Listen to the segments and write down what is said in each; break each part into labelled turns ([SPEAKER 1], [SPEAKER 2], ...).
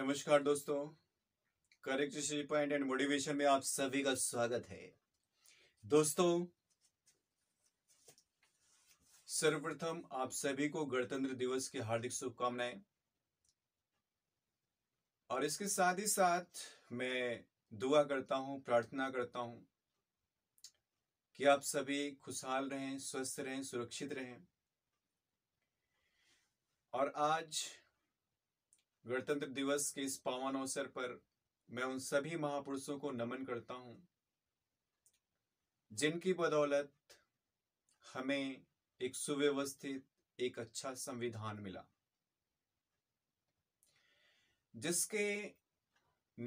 [SPEAKER 1] नमस्कार दोस्तों correct point and motivation में आप सभी का स्वागत है दोस्तों सर्वप्रथम आप सभी को गणतंत्र दिवस की हार्दिक शुभकामनाएं और इसके साथ ही साथ मैं दुआ करता हूं प्रार्थना करता हूं कि आप सभी खुशहाल रहें स्वस्थ रहें सुरक्षित रहें और आज गणतंत्र दिवस के इस पावन अवसर पर मैं उन सभी महापुरुषों को नमन करता हूं जिनकी बदौलत हमें एक सुव्यवस्थित एक अच्छा संविधान मिला जिसके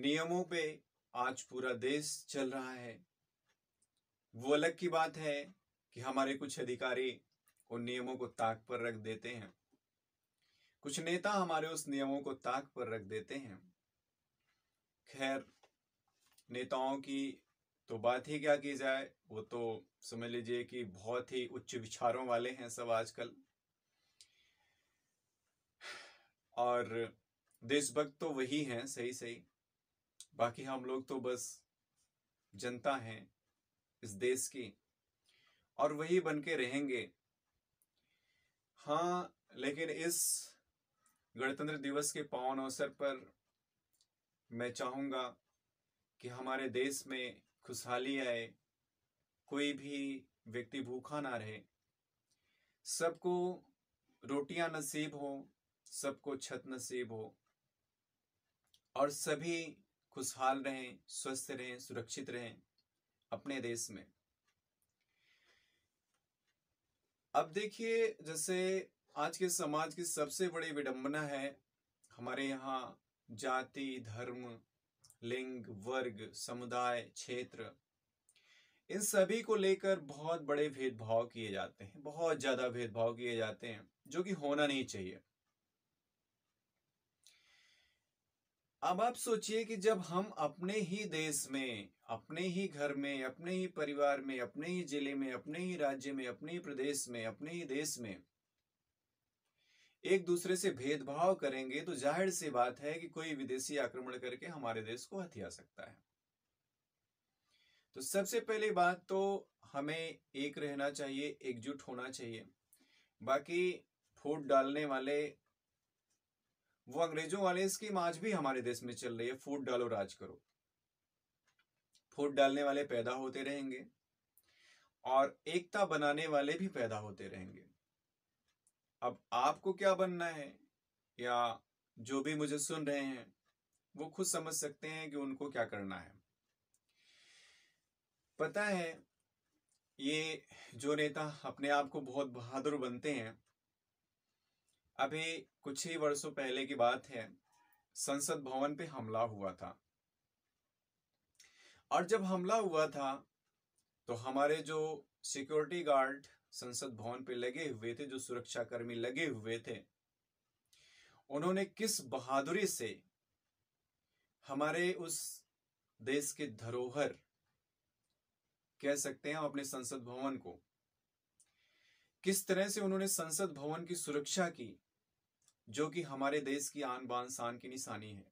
[SPEAKER 1] नियमों पे आज पूरा देश चल रहा है वो अलग की बात है कि हमारे कुछ अधिकारी उन नियमों को ताक पर रख देते हैं कुछ नेता हमारे उस नियमों को ताक पर रख देते हैं खैर नेताओं की तो बात ही क्या की जाए वो तो समझ लीजिए कि बहुत ही उच्च विचारों वाले हैं सब आजकल और देशभक्त तो वही हैं सही सही बाकी हम लोग तो बस जनता हैं इस देश की और वही बन के रहेंगे हाँ लेकिन इस गणतंत्र दिवस के पावन अवसर पर मैं चाहूंगा कि हमारे देश में खुशहाली आए कोई भी व्यक्ति भूखा ना रहे सबको रोटियां नसीब हो सबको छत नसीब हो और सभी खुशहाल रहें स्वस्थ रहें सुरक्षित रहें अपने देश में अब देखिए जैसे आज के समाज की सबसे बड़ी विडंबना है हमारे यहाँ जाति धर्म लिंग वर्ग समुदाय क्षेत्र इन सभी को लेकर बहुत बड़े भेदभाव किए जाते हैं बहुत ज्यादा भेदभाव किए जाते हैं जो कि होना नहीं चाहिए अब आप सोचिए कि जब हम अपने ही देश में अपने ही घर में अपने ही परिवार में अपने ही जिले में अपने ही राज्य में अपने ही प्रदेश में अपने ही देश में एक दूसरे से भेदभाव करेंगे तो जाहिर सी बात है कि कोई विदेशी आक्रमण करके हमारे देश को हथिया सकता है तो सबसे पहली बात तो हमें एक रहना चाहिए एकजुट होना चाहिए बाकी फूट डालने वाले वो अंग्रेजों वाले स्कीम आज भी हमारे देश में चल रही है फूट डालो राज करो फूट डालने वाले पैदा होते रहेंगे और एकता बनाने वाले भी पैदा होते रहेंगे अब आपको क्या बनना है या जो भी मुझे सुन रहे हैं वो खुद समझ सकते हैं कि उनको क्या करना है पता है ये जो नेता अपने आप को बहुत बहादुर बनते हैं अभी कुछ ही वर्षों पहले की बात है संसद भवन पे हमला हुआ था और जब हमला हुआ था तो हमारे जो सिक्योरिटी गार्ड संसद भवन पे लगे हुए थे जो सुरक्षाकर्मी लगे हुए थे उन्होंने किस बहादुरी से हमारे उस देश के धरोहर कह सकते हैं अपने संसद भवन को किस तरह से उन्होंने संसद भवन की सुरक्षा की जो कि हमारे देश की आन बान शान की निशानी है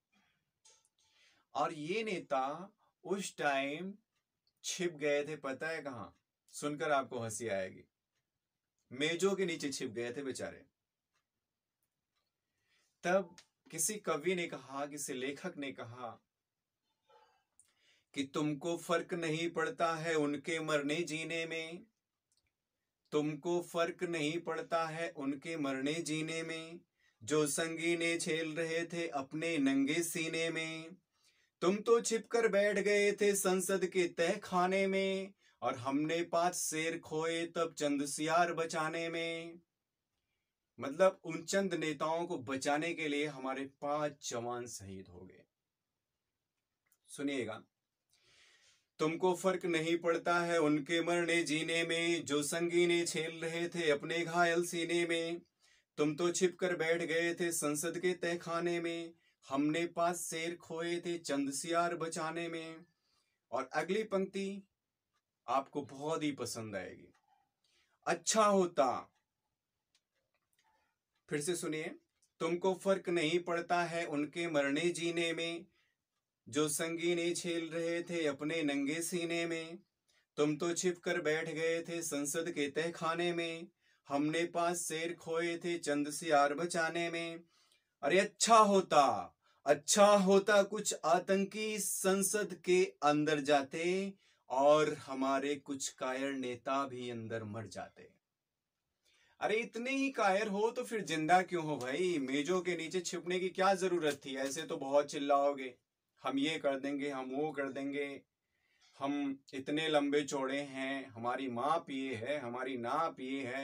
[SPEAKER 1] और ये नेता उस टाइम छिप गए थे पता है कहा सुनकर आपको हंसी आएगी मेजों के नीचे छिप गए थे बेचारे तब किसी कवि ने कहा किसी लेखक ने कहा कि तुमको फर्क नहीं पड़ता है उनके मरने जीने में तुमको फर्क नहीं पड़ता है उनके मरने जीने में जो संगी ने झेल रहे थे अपने नंगे सीने में तुम तो छिपकर बैठ गए थे संसद के तह खाने में और हमने पांच शेर खोए तब चंद सियार बचाने में मतलब उन चंद नेताओं को बचाने के लिए हमारे पांच जवान शहीद हो गए सुनिएगा तुमको फर्क नहीं पड़ता है उनके मरने जीने में जो संगीने छेल रहे थे अपने घायल सीने में तुम तो छिप कर बैठ गए थे संसद के तहखाने में हमने पास शेर खोए थे चंद सियार बचाने में और अगली पंक्ति आपको बहुत ही पसंद आएगी अच्छा होता फिर से सुनिए तुमको फर्क नहीं पड़ता है उनके मरने जीने में जो संगीने छेल रहे थे अपने नंगे सीने में तुम तो छिप कर बैठ गए थे संसद के तह खाने में हमने पास शेर खोए थे चंद से आर बचाने में अरे अच्छा होता अच्छा होता कुछ आतंकी संसद के अंदर जाते और हमारे कुछ कायर नेता भी अंदर मर जाते अरे इतने ही कायर हो तो फिर जिंदा क्यों हो भाई मेजों के नीचे छिपने की क्या जरूरत थी ऐसे तो बहुत चिल्लाओगे हम ये कर देंगे हम वो कर देंगे हम इतने लंबे चौड़े हैं हमारी माँ पिए है हमारी ना पिए है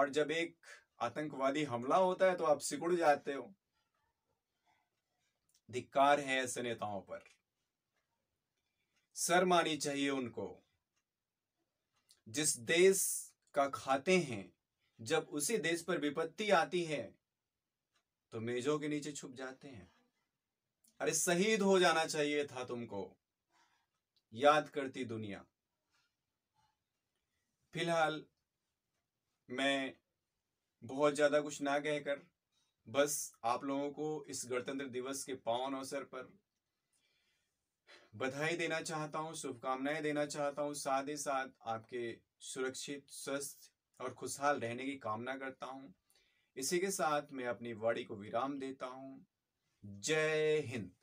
[SPEAKER 1] और जब एक आतंकवादी हमला होता है तो आप सिकुड़ जाते हो धिक्कार है ऐसे नेताओं पर शर्म आनी चाहिए उनको जिस देश का खाते हैं जब उसी देश पर विपत्ति आती है तो मेजों के नीचे छुप जाते हैं अरे शहीद हो जाना चाहिए था तुमको याद करती दुनिया फिलहाल मैं बहुत ज्यादा कुछ ना कहकर बस आप लोगों को इस गणतंत्र दिवस के पावन अवसर पर बधाई देना चाहता हूँ शुभकामनाएं देना चाहता हूँ साथ ही साथ आपके सुरक्षित स्वस्थ और खुशहाल रहने की कामना करता हूँ इसी के साथ मैं अपनी वाणी को विराम देता हूँ जय हिंद